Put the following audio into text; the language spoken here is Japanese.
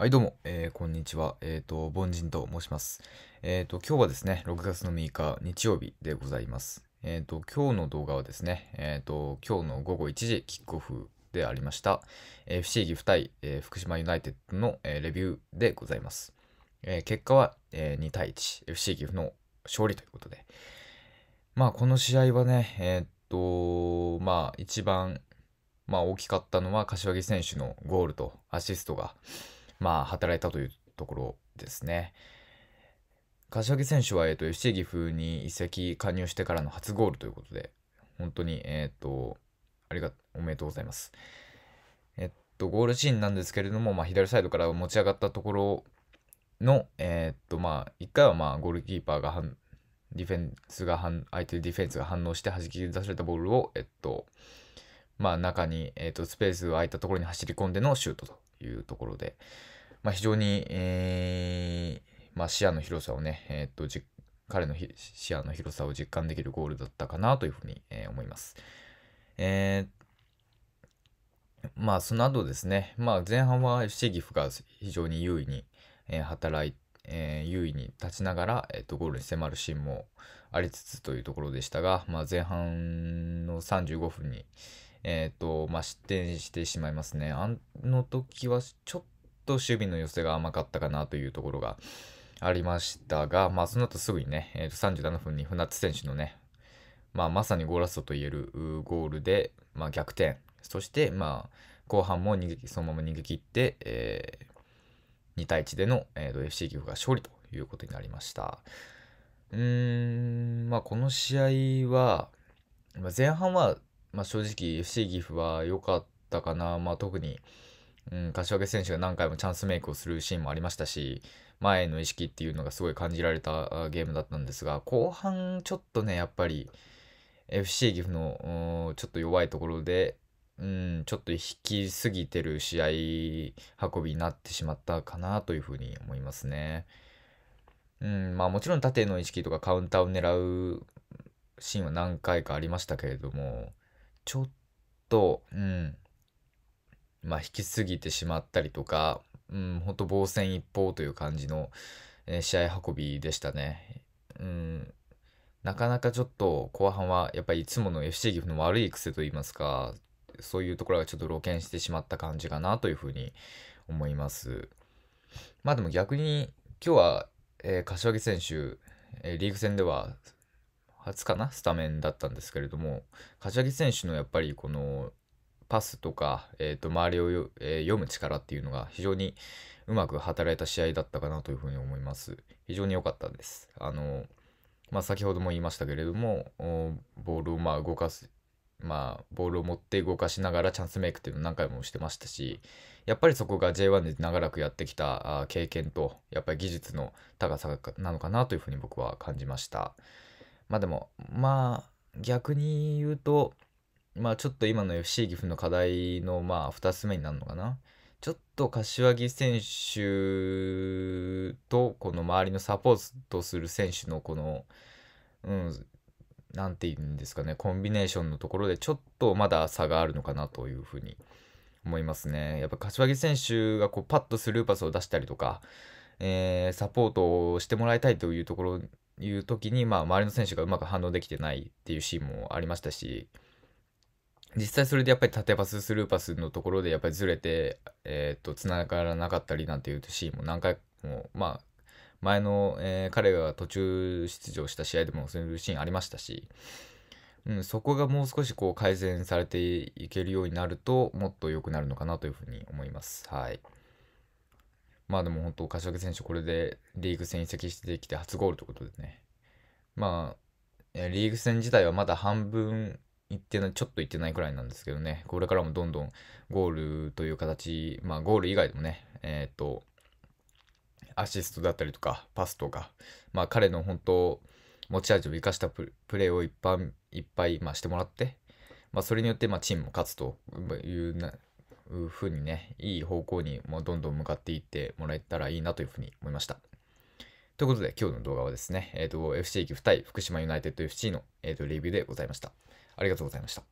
はい、どうも、えー、こんにちは。えっ、ー、と、凡人と申します。えっ、ー、と、今日はですね、6月の6日、日曜日でございます。えっ、と、今日の動画はですね、えっ、と、今日の午後1時、キックオフでありました、FC ギフ対、えー、福島ユナイテッドの、えレビューでございます。え結果は、え2対1、FC ギフの勝利ということで。まあ、この試合はね、えっ、と、まあ、一番、まあ、大きかったのは、柏木選手のゴールとアシストが、まあ、働いたというところですね。柏木選手は、えーと、吉 FC 岐阜に移籍加入してからの初ゴールということで、本当に、えっ、ー、と、ありがおめでとうございます。えっと、ゴールシーンなんですけれども、まあ、左サイドから持ち上がったところの、えー、っと、まあ、1回はまあゴールキーパーがディフェンスが反、相手ディフェンスが反応して弾き出されたボールを、えっと、まあ、中に、えっと、スペースが空いたところに走り込んでのシュートというところで、まあ、非常に、えー、まあ、視野の広さをね、えー、っと彼の視野の広さを実感できるゴールだったかなというふうに、えー、思います。えー、まあ、その後ですね、まあ、前半は FC 岐阜が非常に優位に、えー、働いえ優位に立ちながら、えー、とゴールに迫るシーンもありつつというところでしたが、まあ、前半の35分に、えっ、ー、と、まあ、失点してしまいますね。あの時はちょっと守備の寄せが甘かったかなというところがありましたが、まあ、その後すぐにね、えー、と37分に船津選手のね、まあ、まさにゴーラストといえるゴールで、まあ、逆転。そして、まあ、後半も逃げそのまま逃げ切って、えー、2対1での、えー、と FC 岐阜が勝利ということになりました。うーん、まあ、この試合は、まあ、前半はまあ、正直 FC 岐阜は良かったかな、まあ、特に、うん、柏木選手が何回もチャンスメイクをするシーンもありましたし前への意識っていうのがすごい感じられたゲームだったんですが後半ちょっとねやっぱり FC 岐阜のちょっと弱いところで、うん、ちょっと引きすぎてる試合運びになってしまったかなというふうに思いますね。うんまあ、もちろん縦の意識とかカウンターを狙うシーンは何回かありましたけれども、ちょっと、うん、まあ、引きすぎてしまったりとか、うん、ほんと防戦一方という感じの、えー、試合運びでしたね。うん、なかなかちょっと後半はやっぱりいつもの FC ギフの悪い癖といいますか、そういうところがちょっと露見してしまった感じかなというふうに思います。まあでも逆に今日は、えー、柏木選手、えー、リーグ戦では初かなスタメンだったんですけれども柏木選手のやっぱりこのパスとか、えー、と周りを、えー、読む力っていうのが非常にうまく働いた試合だったかなというふうに思います。非常に良かったです。あのまあ、先ほども言いましたけれどもボールをまあ動かすまあ、ボールを持って動かしながらチャンスメイクっていうのを何回もしてましたしやっぱりそこが J1 で長らくやってきた経験とやっぱり技術の高さなのかなというふうに僕は感じました。まあでも、まあ、逆に言うと、まあちょっと今の FC 岐阜の課題のまあ2つ目になるのかな。ちょっと柏木選手とこの周りのサポートする選手のこの、うん、なんて言うんですかね、コンビネーションのところでちょっとまだ差があるのかなというふうに思いますね。やっぱ柏木選手がこうパッとスルーパスを出したりとか、えー、サポートをしてもらいたいというところいう時に、まあ、周りの選手がうまく反応できてないっていうシーンもありましたし、実際それでやっぱり縦パス、スルーパスのところでやっぱりずれて、えっ、ー、と、繋がらなかったりなんていうシーンも何回も、まあ、前の、えー、彼が途中出場した試合でもそういうシーンありましたし、うん、そこがもう少しこう改善されていけるようになるともっと良くなるのかなというふうに思います。はい。まあでも本当、柏木選手、これでリーグ戦移籍してきて初ゴールということでね、まあ、リーグ戦自体はまだ半分いってない、ちょっといってないくらいなんですけどね、これからもどんどんゴールという形、まあ、ゴール以外でもね、えっ、ー、と、アシストだったりとか、パスとか、まあ、彼の本当、持ち味を生かしたプレーをいっぱいいっぱい、まあ、してもらって、まあ、それによってまあチームも勝つといういうふうにね、いい方向にもうどんどん向かっていってもらえたらいいなというふうに思いました。ということで、今日の動画はですね、えっ、ー、と、FC 駅2対福島ユナイテッド FC の、えーとレビューでございました。ありがとうございました。